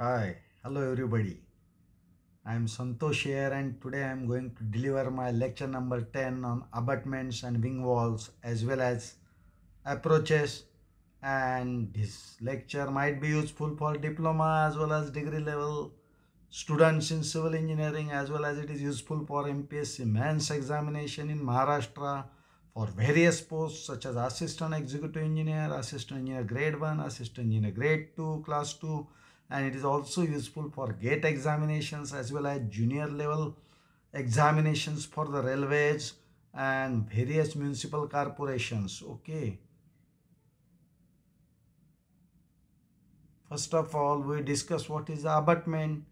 Hi, hello everybody. I am Santosh here and today I am going to deliver my lecture number 10 on abutments and wing walls as well as approaches and this lecture might be useful for diploma as well as degree level students in civil engineering as well as it is useful for MPSC Man's examination in Maharashtra for various posts such as assistant executive engineer, assistant engineer grade 1, assistant engineer grade 2, class 2 and it is also useful for gate examinations as well as junior level examinations for the railways and various municipal corporations okay first of all we discuss what is the abutment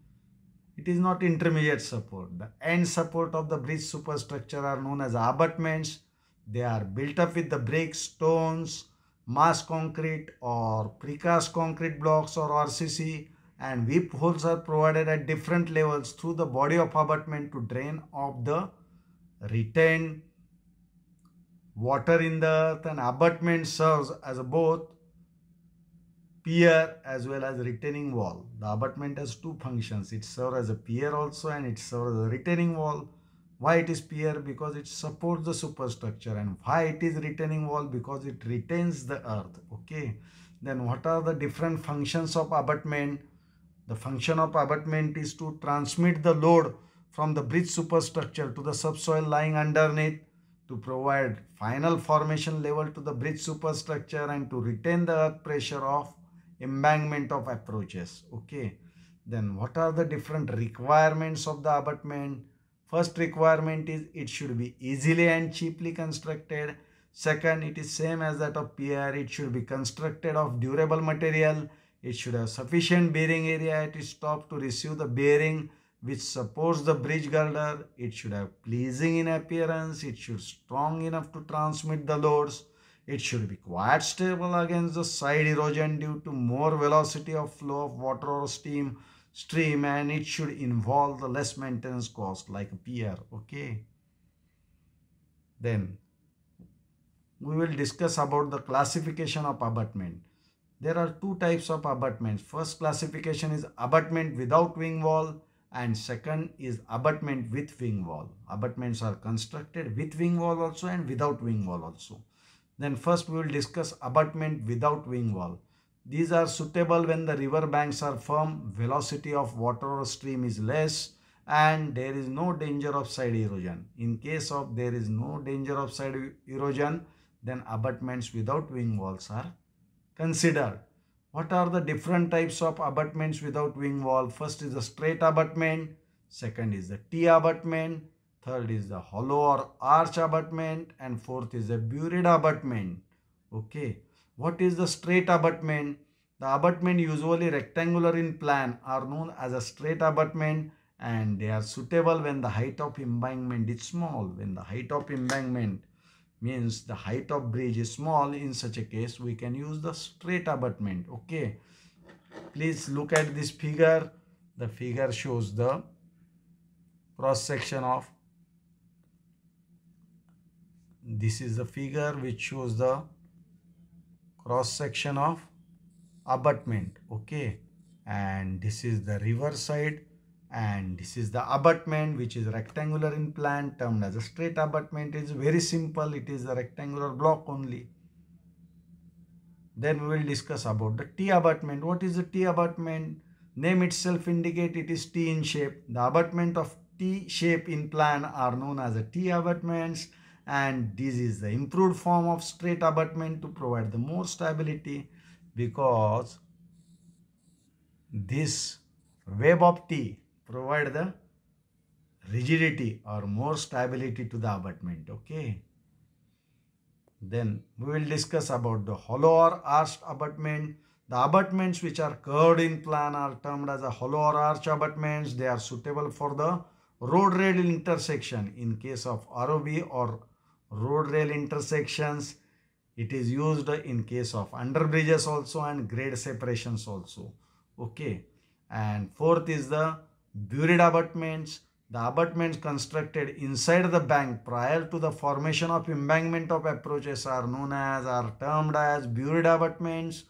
it is not intermediate support the end support of the bridge superstructure are known as abutments they are built up with the bricks stones mass concrete or precast concrete blocks or RCC and weep holes are provided at different levels through the body of abutment to drain off the retained water in the earth and abutment serves as both pier as well as retaining wall. The abutment has two functions. It serves as a pier also and it serves as a retaining wall. Why it is pier? Because it supports the superstructure. And why it is retaining wall? Because it retains the earth. Okay. Then what are the different functions of abutment? The function of abutment is to transmit the load from the bridge superstructure to the subsoil lying underneath to provide final formation level to the bridge superstructure and to retain the earth pressure of embankment of approaches. Okay. Then what are the different requirements of the abutment? First requirement is it should be easily and cheaply constructed. Second, it is same as that of pier. It should be constructed of durable material. It should have sufficient bearing area at its top to receive the bearing which supports the bridge girder. It should have pleasing in appearance. It should strong enough to transmit the loads. It should be quite stable against the side erosion due to more velocity of flow of water or steam stream and it should involve the less maintenance cost like pier. okay then we will discuss about the classification of abutment there are two types of abutments first classification is abutment without wing wall and second is abutment with wing wall abutments are constructed with wing wall also and without wing wall also then first we will discuss abutment without wing wall these are suitable when the river banks are firm, velocity of water or stream is less, and there is no danger of side erosion. In case of there is no danger of side erosion, then abutments without wing walls are considered. What are the different types of abutments without wing wall? First is the straight abutment, second is the T abutment, third is the hollow or arch abutment, and fourth is a buried abutment. Okay. What is the straight abutment? The abutment usually rectangular in plan are known as a straight abutment and they are suitable when the height of embankment is small. When the height of embankment means the height of bridge is small in such a case we can use the straight abutment. Okay. Please look at this figure. The figure shows the cross section of this is the figure which shows the cross section of abutment okay and this is the river side and this is the abutment which is rectangular in plan termed as a straight abutment it is very simple it is a rectangular block only then we will discuss about the T abutment what is the T abutment name itself indicate it is T in shape the abutment of T shape in plan are known as the T abutments and this is the improved form of straight abutment to provide the more stability because this web of T provide the rigidity or more stability to the abutment okay then we will discuss about the hollow or arched abutment the abutments which are curved in plan are termed as a hollow or arch abutments they are suitable for the road rail intersection in case of ROV or road rail intersections. It is used in case of under bridges also and grade separations also. Okay. And fourth is the buried abutments. The abutments constructed inside the bank prior to the formation of embankment of approaches are known as, are termed as buried abutments.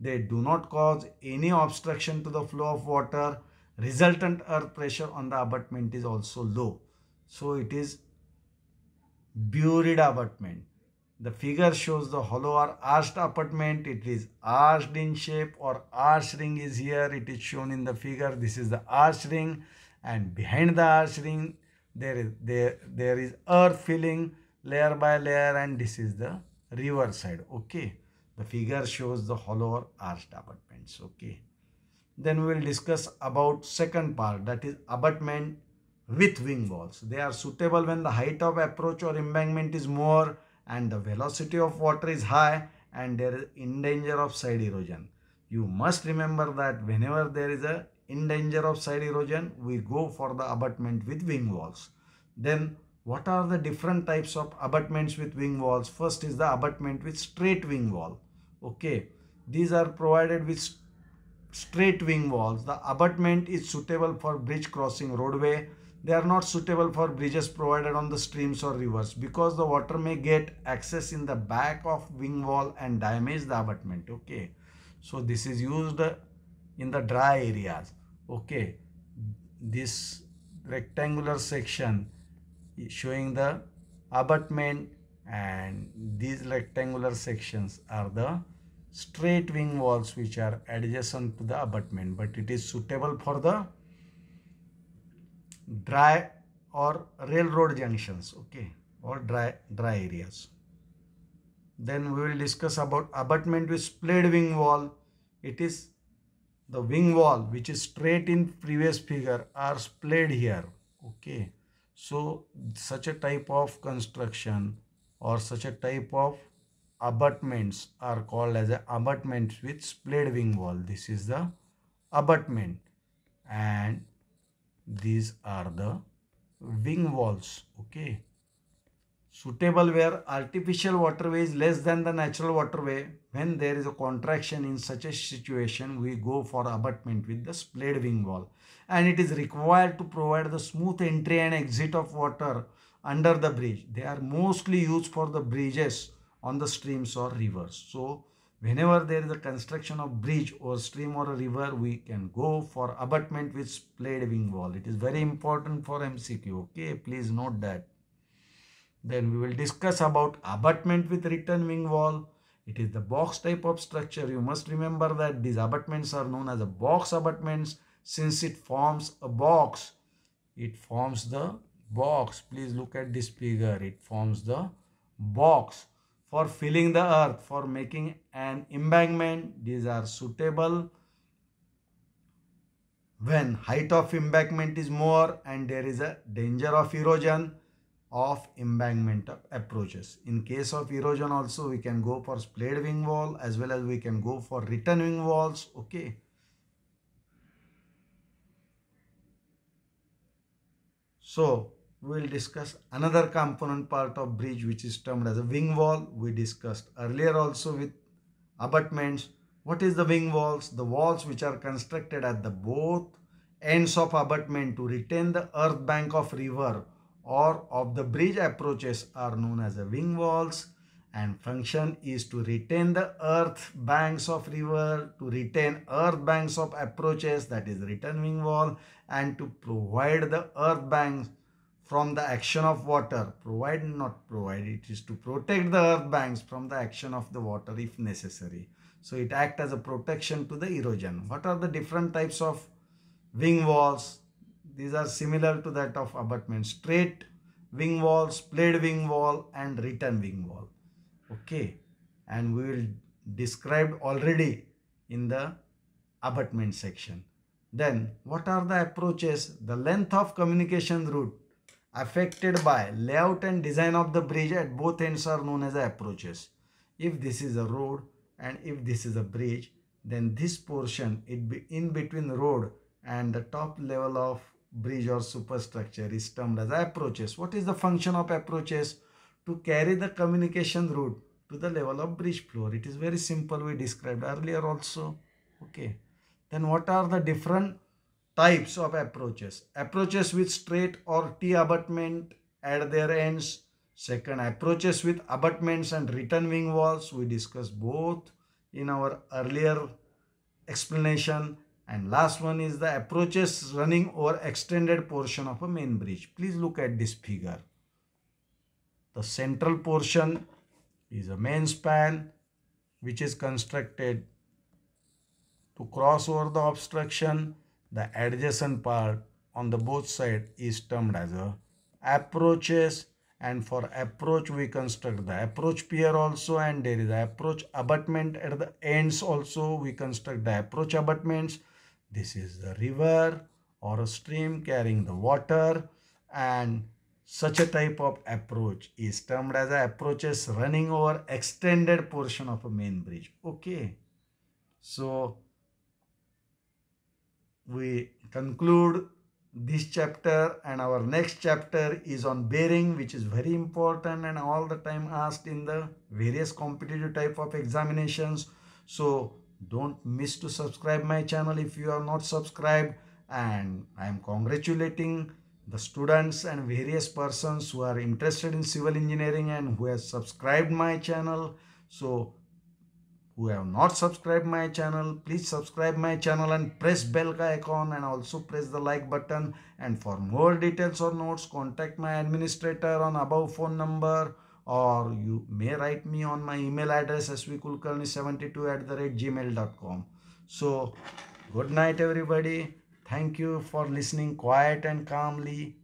They do not cause any obstruction to the flow of water. Resultant earth pressure on the abutment is also low. So it is buried abutment. The figure shows the hollow or arched abutment. It is arched in shape or arch ring is here. It is shown in the figure. This is the arch ring and behind the arch ring there is, there, there is earth filling layer by layer and this is the river side. Okay. The figure shows the hollow or arched abutments. Okay. Then we will discuss about second part that is abutment with wing walls, They are suitable when the height of approach or embankment is more and the velocity of water is high and there is in danger of side erosion. You must remember that whenever there is a in danger of side erosion, we go for the abutment with wing walls. Then what are the different types of abutments with wing walls? First is the abutment with straight wing wall. Okay, these are provided with straight wing walls. The abutment is suitable for bridge crossing roadway, they are not suitable for bridges provided on the streams or rivers because the water may get access in the back of wing wall and damage the abutment okay so this is used in the dry areas okay this rectangular section showing the abutment and these rectangular sections are the straight wing walls which are adjacent to the abutment but it is suitable for the dry or railroad junctions okay or dry dry areas then we will discuss about abutment with split wing wall it is the wing wall which is straight in previous figure are split here okay so such a type of construction or such a type of abutments are called as a abutments with split wing wall this is the abutment and these are the wing walls okay suitable where artificial waterway is less than the natural waterway when there is a contraction in such a situation we go for abutment with the splayed wing wall and it is required to provide the smooth entry and exit of water under the bridge they are mostly used for the bridges on the streams or rivers so Whenever there is a construction of bridge or stream or a river, we can go for abutment with splayed wing wall. It is very important for MCQ. Okay, please note that. Then we will discuss about abutment with return wing wall. It is the box type of structure. You must remember that these abutments are known as a box abutments since it forms a box. It forms the box. Please look at this figure. It forms the box for filling the earth, for making an embankment. These are suitable when height of embankment is more and there is a danger of erosion of embankment approaches. In case of erosion also we can go for splayed wing wall as well as we can go for return wing walls. Okay. So we will discuss another component part of bridge which is termed as a wing wall. We discussed earlier also with abutments. What is the wing walls? The walls which are constructed at the both ends of abutment to retain the earth bank of river or of the bridge approaches are known as the wing walls and function is to retain the earth banks of river, to retain earth banks of approaches that is return wing wall and to provide the earth banks from the action of water provide not provide it is to protect the earth banks from the action of the water if necessary so it act as a protection to the erosion what are the different types of wing walls these are similar to that of abutment straight wing walls played wing wall and return wing wall okay and we will described already in the abutment section then what are the approaches the length of communication route affected by layout and design of the bridge at both ends are known as approaches. If this is a road and if this is a bridge, then this portion it be in between road and the top level of bridge or superstructure is termed as approaches. What is the function of approaches? To carry the communication route to the level of bridge floor. It is very simple we described earlier also. Okay. Then what are the different types of approaches. Approaches with straight or T-abutment at their ends. Second, approaches with abutments and return wing walls. We discussed both in our earlier explanation. And last one is the approaches running over extended portion of a main bridge. Please look at this figure. The central portion is a main span which is constructed to cross over the obstruction the adjacent part on the both side is termed as a approaches and for approach we construct the approach pier also and there is the approach abutment at the ends also we construct the approach abutments. This is the river or a stream carrying the water and such a type of approach is termed as a approaches running over extended portion of a main bridge. Okay. So, we conclude this chapter and our next chapter is on bearing which is very important and all the time asked in the various competitive type of examinations so don't miss to subscribe my channel if you are not subscribed and i am congratulating the students and various persons who are interested in civil engineering and who has subscribed my channel so who have not subscribed my channel please subscribe my channel and press bell icon and also press the like button and for more details or notes contact my administrator on above phone number or you may write me on my email address svkulkarni72 at the rate gmail.com so good night everybody thank you for listening quiet and calmly